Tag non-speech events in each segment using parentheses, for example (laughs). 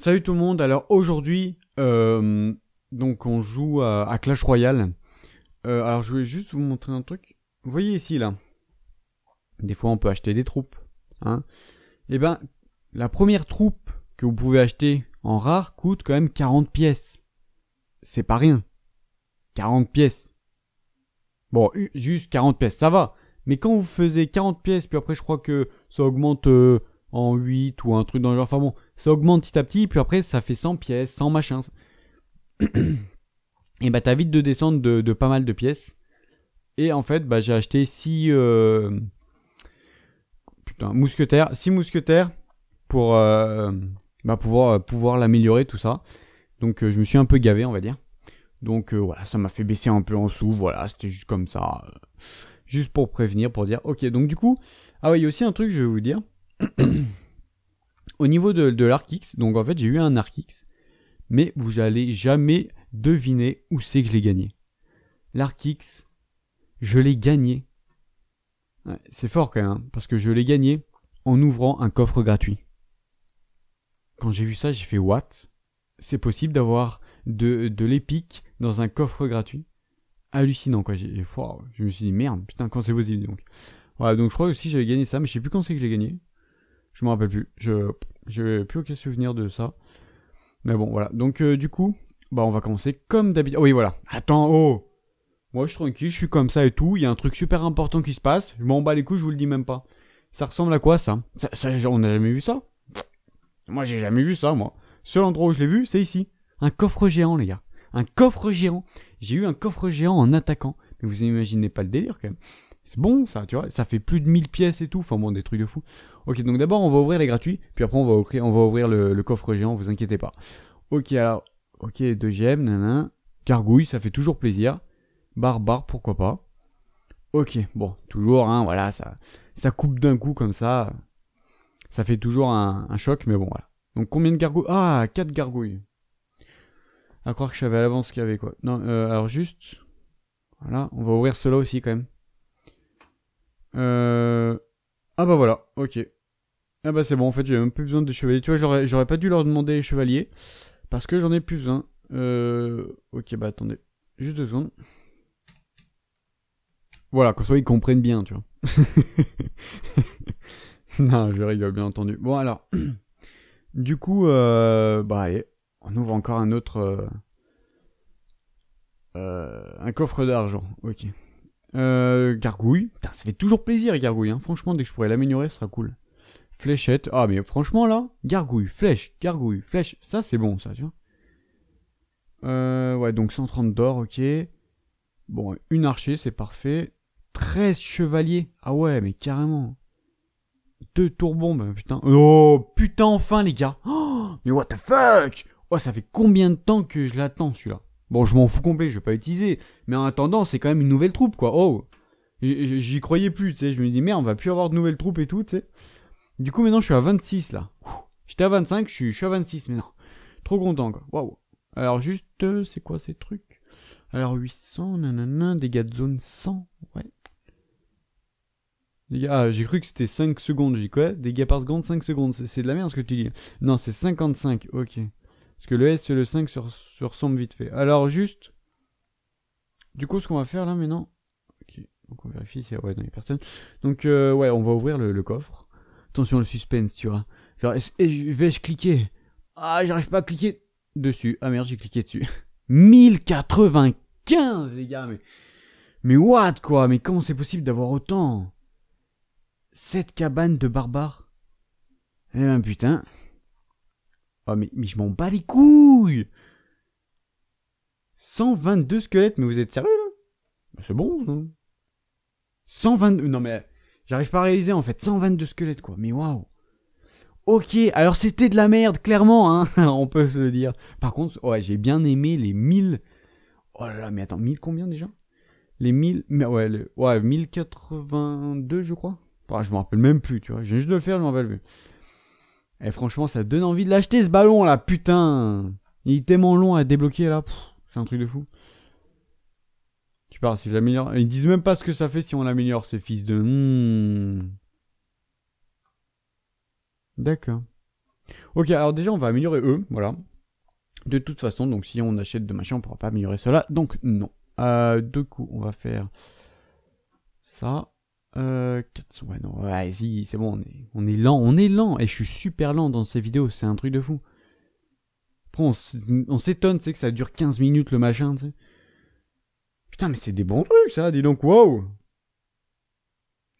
Salut tout le monde, alors aujourd'hui, euh, donc on joue à, Clash Royale. Euh, alors je voulais juste vous montrer un truc. Vous voyez ici là, des fois on peut acheter des troupes. Hein. Et eh ben, la première troupe que vous pouvez acheter en rare coûte quand même 40 pièces. C'est pas rien. 40 pièces. Bon, juste 40 pièces, ça va. Mais quand vous faisiez 40 pièces, puis après je crois que ça augmente euh, en 8 ou un truc dans le genre, enfin bon, ça augmente petit à petit, puis après ça fait 100 pièces, 100 machins. (coughs) et bah t'as vite de descendre de, pas mal de pièces. Et en fait, bah j'ai acheté 6 euh, putain, mousquetaires, 6 mousquetaires pour euh, bah, pouvoir, euh, pouvoir l'améliorer, tout ça. Donc je me suis un peu gavé, on va dire. Donc voilà, ça m'a fait baisser un peu en sous, voilà, c'était juste comme ça. juste pour prévenir, pour dire, ok, donc du coup, ah oui, il y a aussi un truc, je vais vous dire. (coughs) au niveau de, de l'Arkix, donc en fait j'ai eu un Arkix, mais vous allez jamais deviner où c'est que je l'ai gagné. L'Arkix, je l'ai gagné. c'est fort quand même, hein, parce que je l'ai gagné en ouvrant un coffre gratuit. Quand j'ai vu ça, j'ai fait what C'est possible d'avoir de, l'épic l'épique dans un coffre gratuit Hallucinant quoi, j'ai, je me suis dit merde, putain, quand c'est possible donc. Voilà, donc je crois aussi j'avais gagné ça, mais je sais plus quand c'est que j'ai gagné. Je me rappelle plus. Je, j'ai plus aucun souvenir de ça. Mais bon, voilà. Donc, euh, du coup, bah, on va commencer comme d'habitude. oui, voilà. Attends, oh Moi, je suis tranquille, je suis comme ça et tout. Il y a un truc super important qui se passe. Je m'en bats les coups, je vous le dis même pas. Ça ressemble à quoi, ça, ça, On n'a jamais vu ça Moi, j'ai jamais vu ça, moi. Seul endroit où je l'ai vu, c'est ici. Un coffre géant, les gars. Un coffre géant. J'ai eu un coffre géant en attaquant. Mais vous imaginez pas le délire, quand même. C'est bon, ça, tu vois. Ça fait plus de 1000 pièces et tout. Enfin, bon, des trucs de fou. Ok, donc d'abord, on va ouvrir les gratuits, puis après, on va ouvrir, on va ouvrir le, coffre géant, vous inquiétez pas. Ok, alors, ok, deuxième, nanana, Gargouille, ça fait toujours plaisir. Barbare, pourquoi pas. Ok, bon, toujours, hein, voilà, ça, ça coupe d'un coup comme ça. Ça fait toujours un, choc, mais bon, voilà. Donc combien de gargouilles Ah, 4 gargouilles. À croire que je savais à l'avance qu'il y avait quoi. Non, euh, alors juste... Voilà, on va ouvrir cela aussi quand même. Euh... Ah bah voilà, ok. Ah bah c'est bon, en fait, j'ai même plus besoin de chevaliers. Tu vois, j'aurais pas dû leur demander les chevaliers. Parce que j'en ai plus besoin. Euh... Ok, bah attendez. Juste deux secondes. Voilà, qu'on soit ils comprennent bien, tu vois. (laughs) non, je rigole, bien entendu. Bon, alors. (clears throat) du coup, euh, bah allez. On ouvre encore un autre. Euh, euh, un coffre d'argent. Ok. Euh, gargouille. Putain, ça fait toujours plaisir, gargouille. Hein. Franchement, dès que je pourrais l'améliorer, ce sera cool. Fléchette. Ah, mais franchement, là, gargouille, flèche, gargouille, flèche. Ça, c'est bon, ça, tu vois. Euh, ouais, donc 130 d'or, ok. Bon, une archer, c'est parfait. 13 chevaliers. Ah ouais, mais carrément. Deux tourbombes, bah, putain. Oh, putain, enfin, les gars. Oh, mais what the fuck Oh, ça fait combien de temps que je l'attends, celui-là Bon, je m'en fous complet, je vais pas utiliser. Mais en attendant, c'est quand même une nouvelle troupe, quoi. Oh J'y croyais plus, tu sais. Je me dis, merde, on va plus avoir de nouvelles troupes et tout, tu sais. Du coup, maintenant, je suis à 26, là. J'étais à 25, je suis, je suis à 26 maintenant. Trop content, quoi. Waouh Alors, juste, euh, c'est quoi ces trucs Alors, 800, nanana, dégâts de zone 100, ouais. ah, j'ai cru que c'était 5 secondes, j'ai quoi Dégâts par seconde, 5 secondes, c'est de la merde ce que tu dis. Non, c'est 55, ok. Parce que le S et le 5 se, ressemblent vite fait. Alors juste, du coup ce qu'on va faire là maintenant, ok, donc on vérifie si ouais, non, il n'y a personne. Donc euh, ouais, on va ouvrir le, coffre. Attention le suspense, tu vois. Genre, vais-je cliquer Ah, j'arrive pas à cliquer dessus. Ah merde, j'ai cliqué dessus. 1095 (laughs) les gars, mais... Mais what quoi Mais comment c'est possible d'avoir autant Cette cabane de barbares Eh ben putain. Oh, mais, je m'en bats les couilles 122 squelettes, mais vous êtes sérieux là C'est bon, 122. Hein. Non, mais j'arrive pas à réaliser en fait. 122 squelettes, quoi. Mais waouh Ok, alors c'était de la merde, clairement, hein, (laughs) on peut se le dire. Par contre, ouais, j'ai bien aimé les 1000. Oh là là, mais attends, 1000 combien déjà Les 1000. Mais ouais, ouais, 1082, je crois. Ah, je me rappelle même plus, tu vois. J'ai juste de le faire, je m'en rappelle plus. Et eh, franchement, ça donne envie de l'acheter ce ballon là, putain. Il est tellement long à débloquer là. C'est un truc de fou. Tu parles, si l'améliore Ils disent même pas ce que ça fait si on l'améliore, ces fils de. Hmm. D'accord. Ok, alors déjà, on va améliorer eux, voilà. De toute façon, donc si on achète de machin, on pourra pas améliorer cela. Donc non. Euh, coup, on va faire ça. Euh, 400, ouais, non, vas-y, c'est bon, on est, on est lent, on est lent, et je suis super lent dans ces vidéos, c'est un truc de fou. Après, on s'étonne, tu sais, que ça dure 15 minutes le machin, tu sais. Putain, mais c'est des bons trucs, ça, dis donc, wow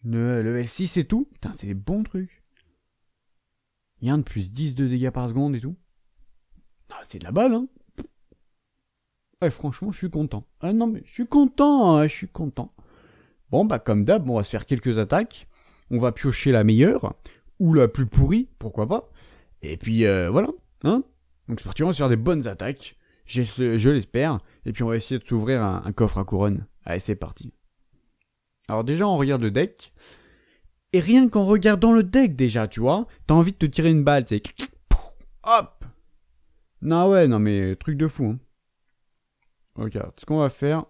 Le, L6 c'est tout Putain, c'est des bons trucs. Il de plus 10 de dégâts par seconde et tout. Non, c'est de la balle, hein Ouais, franchement, je suis content. Ah non, mais je suis content, hein, je suis content. Bon, bah comme d'hab, on va se faire quelques attaques, on va piocher la meilleure, ou la plus pourrie, pourquoi pas. Et puis euh, voilà, hein Donc c'est parti, on va se faire des bonnes attaques, je l'espère, et puis on va essayer de s'ouvrir un, coffre à couronne. Allez, c'est parti. Alors déjà, on regarde le deck, et rien qu'en regardant le deck déjà, tu vois, t'as envie de te tirer une balle, c'est... Hop Non ouais, non mais truc de fou. Hein. Regarde, ce qu'on va faire,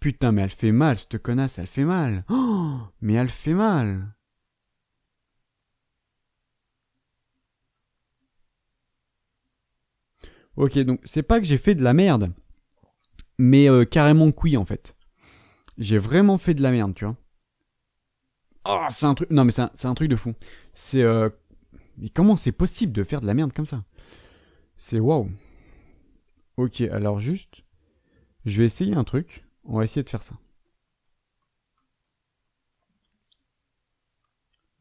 Putain, mais elle fait mal, cette connasse, elle fait mal. (gasps) mais elle fait mal. Ok, donc c'est pas que j'ai fait de la merde, mais euh, carrément couille en fait. J'ai vraiment fait de la merde, tu vois. Oh, c'est un truc. Non, mais c'est un, un, truc de fou. C'est. Euh, mais comment c'est possible de faire de la merde comme ça C'est waouh. Ok, alors juste. Je vais essayer un truc. On va essayer de faire ça.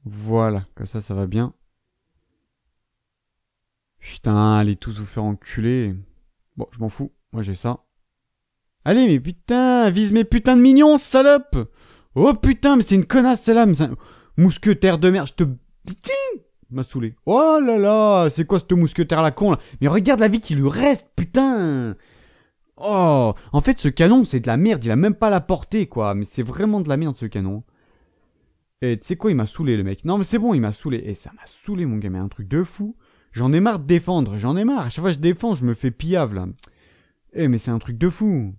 Voilà, comme ça, ça va bien. Putain, allez tous vous faire enculer. Bon, je m'en fous. Moi, j'ai ça. Allez, mais putain, vise mes putains de mignons, salope Oh putain, mais c'est une connasse, celle-là. Un... Mousquetaire de merde, je te... M'a saoulé. Oh là là, c'est quoi ce mousquetaire la con, là Mais regarde la vie qui lui reste, putain Oh En fait, ce canon, c'est de la merde. Il a même pas la portée, quoi. Mais c'est vraiment de la merde, ce canon. Et tu sais quoi, il m'a saoulé, le mec. Non, mais c'est bon, il m'a saoulé. Et ça m'a saoulé, mon gars. Mais un truc de fou. J'en ai marre de défendre. J'en ai marre. À chaque fois que je défends, je me fais piave, là. Eh, mais c'est un truc de fou.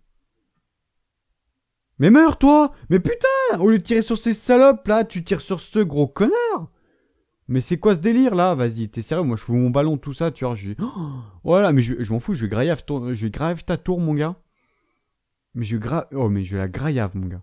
Mais meurs, toi Mais putain Au lieu de tirer sur ces salopes, là, tu tires sur ce gros connard mais c'est quoi ce délire là Vas-y, t'es sérieux Moi, je fous mon ballon, tout ça, tu vois. Je oh, voilà, mais je, m'en fous, je grave, ton, je grave ta tour, mon gars. Mais je gra Oh, mais je la grave, mon gars.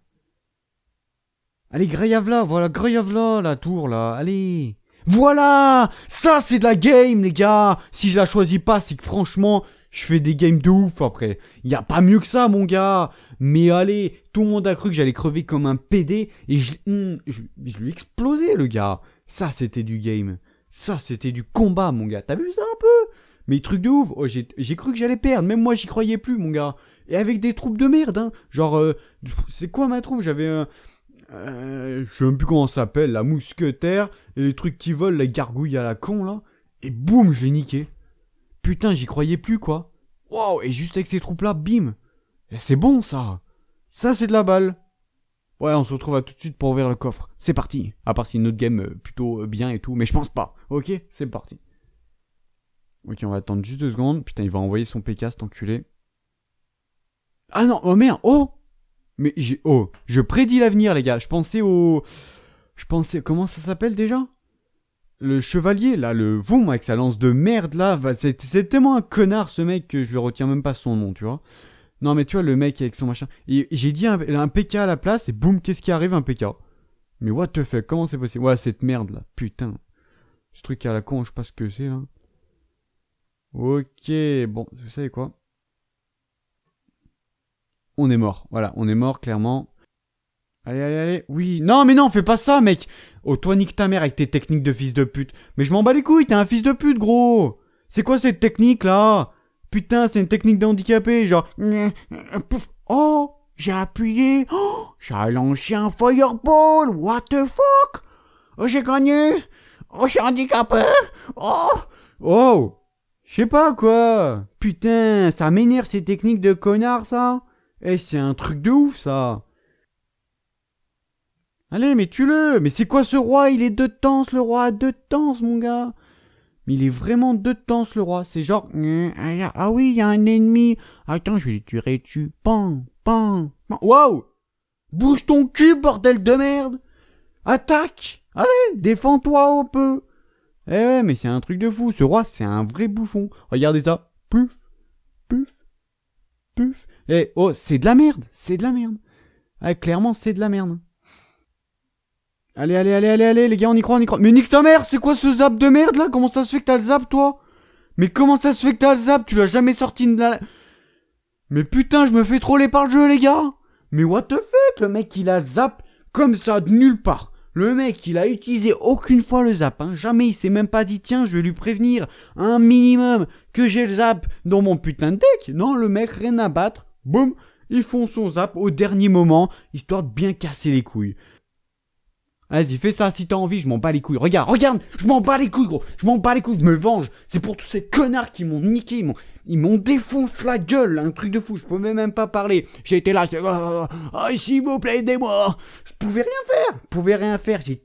Allez, grave là, voilà, grave là, la tour là, allez. Voilà Ça, c'est de la game, les gars Si je la choisis pas, c'est que franchement, je fais des games de ouf après. Il Y a pas mieux que ça, mon gars. Mais allez, tout le monde a cru que j'allais crever comme un PD et je, hmm, je, je lui explosais, le gars. Ça, c'était du game. Ça, c'était du combat, mon gars. T'as vu ça un peu Mais truc de ouf. Oh, j'ai cru que j'allais perdre. Même moi, j'y croyais plus, mon gars. Et avec des troupes de merde, hein. Genre, euh, c'est quoi ma troupe J'avais un. Euh, je sais même plus comment ça s'appelle, la mousquetaire, et les trucs qui volent, la gargouille à la con, là. Et boum, je l'ai niqué. Putain, j'y croyais plus, quoi. Waouh, et juste avec ces troupes-là, bim. C'est bon, ça. Ça, c'est de la balle. Ouais, on se retrouve à tout de suite pour ouvrir le coffre. C'est parti. À part si autre game euh, plutôt euh, bien et tout, mais je pense pas. Ok, c'est parti. Ok, on va attendre juste deux secondes. Putain, il va envoyer son PK, cet enculé. Ah non, oh merde, oh Mais j'ai... Oh, je prédis l'avenir, les gars. Je pensais au... Je pensais... Comment ça s'appelle déjà Le chevalier, là, le... vous, avec sa lance de merde, là. C'est tellement un connard, ce mec, que je le retiens même pas son nom, tu vois. Non, mais tu vois, le mec avec son machin. J'ai dit un, PK à la place, et boum, qu'est-ce qui arrive, un PK Mais what the fuck, comment c'est possible Ouais, cette merde là, putain. Ce truc à la con, je sais pas ce que c'est Ok, bon, vous savez quoi On est mort, voilà, on est mort clairement. Allez, allez, allez. Oui. Non, mais non, fais pas ça, mec. Oh, toi, nique ta mère avec tes techniques de fils de pute. Mais je m'en bats les couilles, t'es un fils de pute, gros. C'est quoi cette technique, là Putain, c'est une technique d'handicapé, genre. Oh, j'ai appuyé. Oh, j'ai lancé un fireball. What the fuck? Oh, j'ai gagné. Oh, j'ai handicapé. Oh. Oh. Je sais pas quoi. Putain, ça m'énerve ces techniques de connard, ça. Eh, c'est un truc de ouf, ça. Allez, mais tue-le. Mais c'est quoi ce roi? Il est de temps, le roi De deux mon gars. Mais il est vraiment de temps le roi. C'est genre, ah oui, il y a un ennemi. Attends, je vais les tuer dessus. Pan, pan, pan. Waouh! Bouge ton cul, bordel de merde! Attaque! Allez, défends-toi au peu! Eh ouais, mais c'est un truc de fou. Ce roi, c'est un vrai bouffon. Regardez ça. Pouf, pouf, pouf. Eh, oh, c'est de la merde! C'est de la merde! Eh, clairement, c'est de la merde. Allez, allez, allez, allez, allez, les gars, on y croit, on y croit. Mais nique ta mère, c'est quoi ce zap de merde là Comment ça se fait que t'as le zap, toi Mais comment ça se fait que t'as le zap Tu l'as jamais sorti de la. Mais putain, je me fais troller par le jeu, les gars Mais what the fuck Le mec, il a le zap comme ça de nulle part. Le mec, il a utilisé aucune fois le zap, hein. Jamais, il s'est même pas dit, tiens, je vais lui prévenir un minimum que j'ai le zap dans mon putain de deck. Non, le mec, rien à battre. Boum, ils font son zap au dernier moment, histoire de bien casser les couilles. Vas-y, fais ça si t'as envie, je m'en bats les couilles. Regarde, regarde, je m'en bats les couilles, gros. Je m'en bats les couilles, je me venge. C'est pour tous ces connards qui m'ont niqué, ils m'ont, défoncé la gueule, un truc de fou. Je pouvais même pas parler. J'étais là, c'est, ah, oh, oh, oh, s'il vous plaît, aidez-moi. Je pouvais rien faire, je pouvais rien faire. J'ai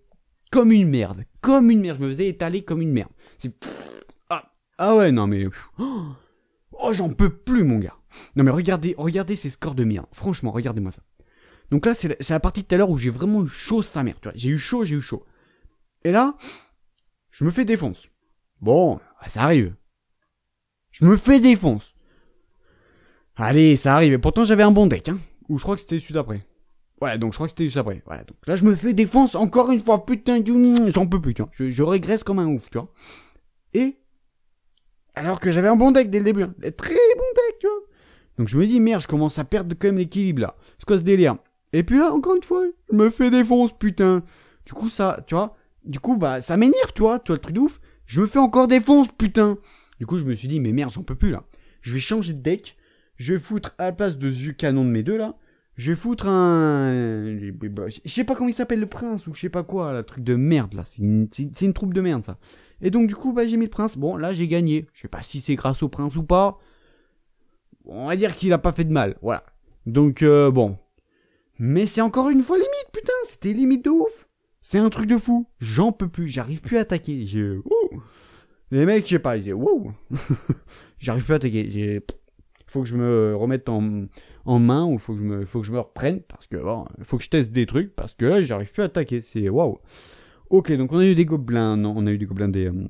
comme une merde, comme une merde. Je me faisais étaler comme une merde. C'est, ah, ah ouais, non mais, oh, j'en peux plus, mon gars. Non mais regardez, regardez ces scores de merde. Franchement, regardez-moi ça. Donc là, c'est la, partie de tout à l'heure où j'ai vraiment eu chaud sa mère, tu vois. J'ai eu chaud, j'ai eu chaud. Et là, je me fais défonce. Bon, bah, ça arrive. Je me fais défonce. Allez, ça arrive. Et pourtant, j'avais un bon deck, hein. Ou je crois que c'était celui d'après. Voilà, donc je crois que c'était juste après. Voilà, donc là, je me fais défonce encore une fois. Putain, j'en peux plus, tu vois. Je, je, régresse comme un ouf, tu vois. Et. Alors que j'avais un bon deck dès le début. Hein. Très bon deck, tu vois. Donc je me dis, merde, je commence à perdre quand même l'équilibre là. C'est quoi ce délire et puis là, encore une fois, je me fais défoncer, putain. Du coup, ça, tu vois, du coup, bah, ça m'énerve, tu vois, toi, le truc de ouf. Je me fais encore défoncer, putain. Du coup, je me suis dit, mais merde, j'en peux plus, là. Je vais changer de deck. Je vais foutre, à la place de ce canon de mes deux, là, je vais foutre un... Je sais pas comment il s'appelle, le prince, ou je sais pas quoi, Le truc de merde, là. C'est une... une, troupe de merde, ça. Et donc, du coup, bah, j'ai mis le prince. Bon, là, j'ai gagné. Je sais pas si c'est grâce au prince ou pas. On va dire qu'il a pas fait de mal, voilà. Donc, euh, bon, mais c'est encore une fois limite, putain, c'était limite de ouf. C'est un truc de fou. J'en peux plus, j'arrive plus à attaquer. Les mecs, je sais pas, j'ai. Wow. (laughs) j'arrive plus à attaquer. J'ai. Faut que je me remette en, main ou faut que, je me, faut que je me reprenne parce que bon, faut que je teste des trucs parce que là, j'arrive plus à attaquer. C'est waouh. Ok, donc on a eu des gobelins. Non, on a eu des gobelins des. Euh,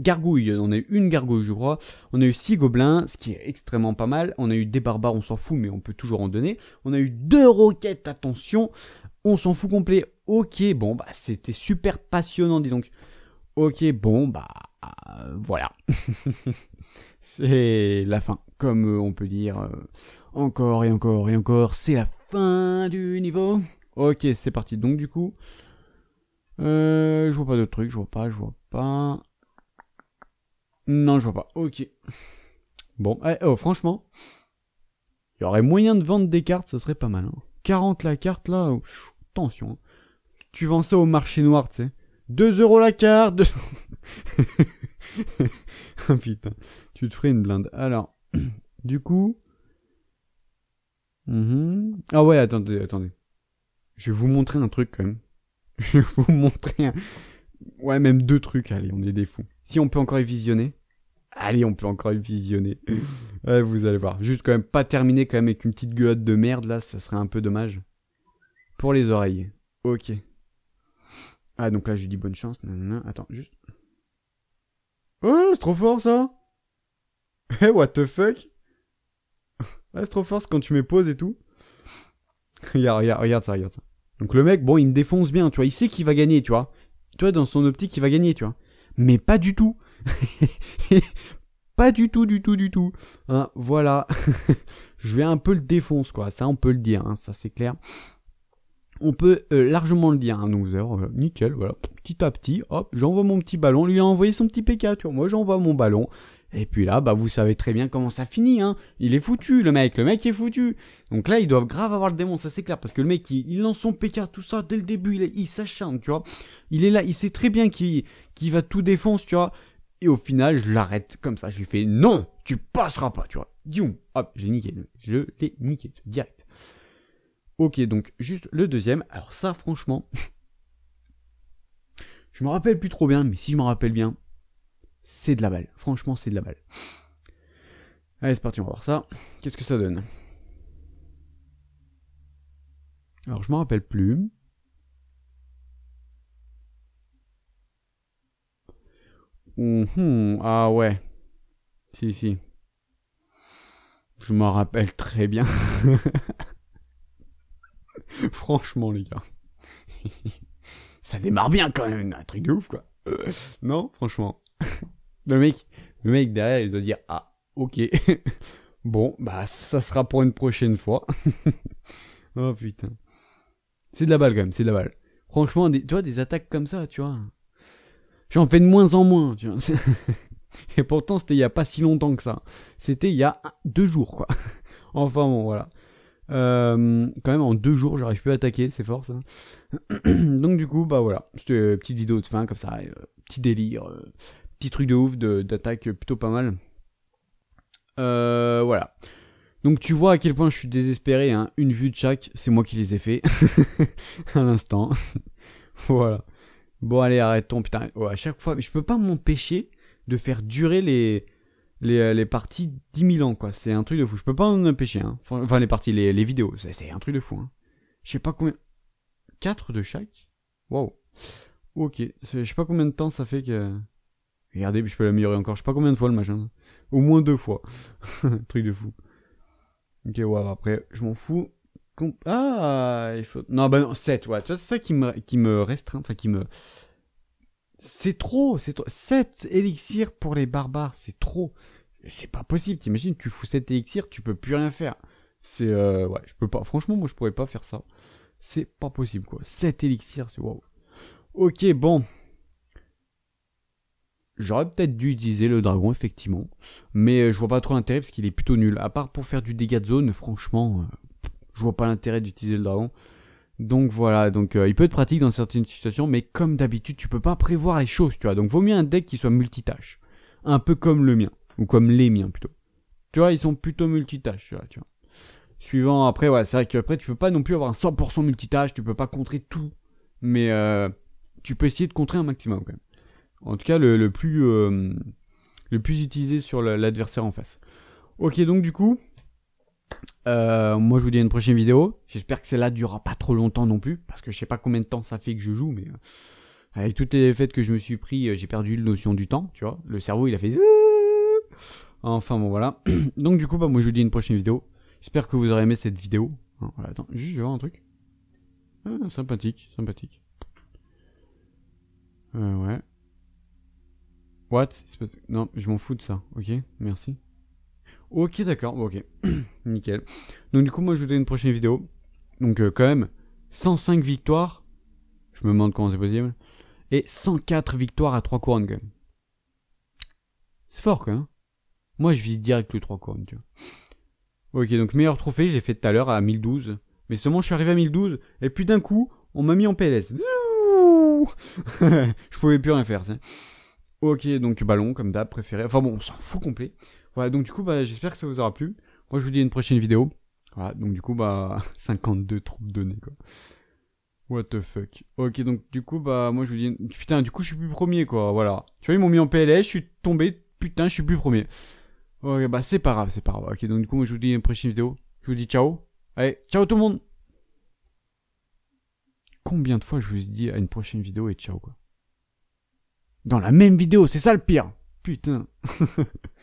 Gargouille, on a eu une gargouille je crois, on a eu six gobelins, ce qui est extrêmement pas mal, on a eu des barbares, on s'en fout mais on peut toujours en donner, on a eu deux roquettes, attention, on s'en fout complet, ok bon bah c'était super passionnant dis donc, ok bon bah euh, voilà, (laughs) c'est la fin, comme euh, on peut dire euh, encore et encore et encore, c'est la fin du niveau, ok c'est parti donc du coup, je vois pas de trucs, je vois pas, je vois pas... Non, je vois pas. Ok. Bon, eh, oh, franchement, il y aurait moyen de vendre des cartes, ce serait pas mal. 40 hein. la carte là, Tension. attention. Tu vends ça au marché noir, tu sais. 2 euros la carte (laughs) ah, putain, tu te ferais une blinde. Alors, (clears throat) du coup... Mhm. Ah ouais, attendez, attendez. Je vais vous montrer un truc quand même. (laughs) Je vais vous montrer un... Ouais, même deux trucs, allez, on est des fous. Si on peut encore y visionner, allez, on peut encore y visionner. (laughs) ouais, vous allez voir. Juste quand même pas terminer quand même avec une petite gueulade de merde, là, ça serait un peu dommage. Pour les oreilles. Ok. Ah, donc là, je lui dis bonne chance. Attends, juste. Oh, c'est trop fort, ça (laughs) Eh, what the fuck (laughs) c'est trop fort, quand tu mets poses et tout. regarde, regarde, regarde ça, regarde ça. Donc le mec, bon, il me défonce bien, tu vois. Il sait qu'il va gagner, tu vois dans son optique, il va gagner, tu vois. Mais pas du tout. (laughs) pas du tout, du tout, du tout. Hein, voilà. (laughs) je vais un peu le défonce, quoi. Ça, on peut le dire, hein, ça, c'est clair. On peut euh, largement le dire, un hein, euh, nickel, voilà, petit à petit, hop, j'envoie mon petit ballon, lui a envoyé son petit PK, tu vois, moi j'envoie mon ballon, et puis là, bah vous savez très bien comment ça finit, hein. Il est foutu, le mec, le mec est foutu. Donc là, ils doivent grave avoir le démon, ça c'est clair, parce que le mec, il, lance son PK, tout ça, dès le début, il, il s'acharne, tu vois. Il est là, il sait très bien qu'il qui va tout défoncer, tu vois. Et au final, je l'arrête comme ça, je lui fais non, tu passeras pas, tu vois. Dioum, hop, j'ai niqué, je l'ai niqué, direct. Ok, donc juste le deuxième, alors ça, franchement, (laughs) je me rappelle plus trop bien, mais si je me rappelle bien, c'est de la balle. Franchement, c'est de la balle. Allez, c'est parti, on va voir ça. Qu'est-ce que ça donne Alors, je m'en rappelle plus. Mhm, ah ouais. Si, si. Je m'en rappelle très bien. (laughs) Franchement, les gars. (laughs) ça démarre bien quand même, un truc de ouf, quoi. Euh, non, franchement. (laughs) le mec, mec derrière, il doit dire ah, ok. (laughs) bon, bah ça sera pour une prochaine fois. (laughs) oh putain. C'est de la balle quand même, c'est de la balle. Franchement, tu vois, des attaques comme ça, tu vois. J'en fais de moins en moins, tu vois. Et pourtant, c'était il y a pas si longtemps que ça. C'était il y a deux jours, quoi. enfin bon, voilà. Euh, quand même, en deux jours, j'arrive plus à attaquer, c'est fort ça. (clears throat) Donc, du coup, bah voilà. C'était une euh, petite vidéo de fin, comme ça, euh, petit délire. Petit truc de ouf, d'attaque plutôt pas mal. Euh, voilà. Donc tu vois à quel point je suis désespéré, hein. une vue de chaque, c'est moi qui les ai fait. (laughs) à l'instant. (laughs) voilà. Bon allez, arrêtons, putain. à chaque fois, je peux pas m'empêcher de faire durer les, les, euh, parties 10 000 ans, quoi. C'est un truc de fou. Je peux pas en empêcher, hein. Enfin, les parties, les, vidéos, c'est un truc de fou, hein. Je sais pas combien. 4 de chaque Waouh. Ok, je sais pas combien de temps ça fait que. Regardez, je peux l'améliorer encore. Je sais pas combien de fois le machin. Au moins deux fois. (laughs) Truc de fou. Ok, ouais, après, je m'en fous. ah, il faut... Non, bah non, 7, ouais. Tu vois, c'est ça qui me, qui me restreint, enfin qui me... C'est trop, c'est trop. 7 élixirs pour les barbares, c'est trop. C'est pas possible, t'imagines, tu fous 7 élixirs, tu peux plus rien faire. C'est... Euh, ouais, je peux pas... Franchement, moi, je pourrais pas faire ça. C'est pas possible, quoi. 7 élixirs, c'est waouh. Ok, bon, J'aurais peut-être dû utiliser le dragon, effectivement. Mais euh, je vois pas trop l'intérêt parce qu'il est plutôt nul. À part pour faire du dégât de zone, franchement, euh, je vois pas l'intérêt d'utiliser le dragon. Donc voilà, donc euh, il peut être pratique dans certaines situations, mais comme d'habitude, tu peux pas prévoir les choses, tu vois. Donc vaut mieux un deck qui soit multitâche. Un peu comme le mien. Ou comme les miens plutôt. Tu vois, ils sont plutôt multitâches, tu vois. Tu vois. Suivant, après, ouais, c'est vrai qu'après, tu peux pas non plus avoir un 100% multitâche, tu peux pas contrer tout. Mais tu peux essayer de contrer un maximum quand même. En tout cas, le, plus, euh, le plus utilisé sur l'adversaire en face. Ok, donc du coup, euh, moi je vous dis à une prochaine vidéo. J'espère que celle-là durera pas trop longtemps non plus, parce que je sais pas combien de temps ça fait que je joue, mais euh, avec toutes les fêtes que je me suis pris, j'ai perdu la notion du temps, tu vois. Le cerveau il a fait. Enfin bon voilà. (clears throat) Donc du coup, bah, moi je vous dis une prochaine vidéo. J'espère que vous aurez aimé cette vidéo. Hein, attends, juste je vais un truc. Ah, sympathique, sympathique. ouais. What Non, je m'en fous de ça. Ok, merci. Ok, d'accord. ok. (clears throat) Nickel. Donc, du coup, moi, je vous donne une prochaine vidéo. Donc, euh, quand même, 105 victoires. Je me demande comment c'est possible. Et 104 victoires à 3 couronnes, quand même. C'est fort, quand Moi, je vise direct le 3 couronnes, tu vois. Ok, donc, meilleur trophée, j'ai fait tout à l'heure à 1012. Mais seulement, je suis arrivé à 1012. Et puis, d'un coup, on m'a mis en PLS. (laughs) je pouvais plus rien faire, ça. Ok, donc ballon, comme d'hab, préféré. Enfin bon, on s'en fout complet. Voilà, donc du coup, bah, j'espère que ça vous aura plu. Moi, je vous dis à une prochaine vidéo. Voilà, donc du coup, bah, 52 (laughs) troupes données, quoi. What the fuck. Ok, donc du coup, bah, moi, je vous dis... Putain, du coup, je suis plus premier, quoi, voilà. Tu vois, ils m'ont mis en PLS, je suis tombé, putain, je suis plus premier. Ok, bah, c'est pas grave, c'est pas grave. Ok, donc du coup, moi, je vous dis à une prochaine vidéo. Je vous dis ciao. Allez, ciao tout le monde Combien de fois je vous dis à une prochaine vidéo et ciao, quoi dans la même vidéo, c'est ça le pire. Putain. (laughs)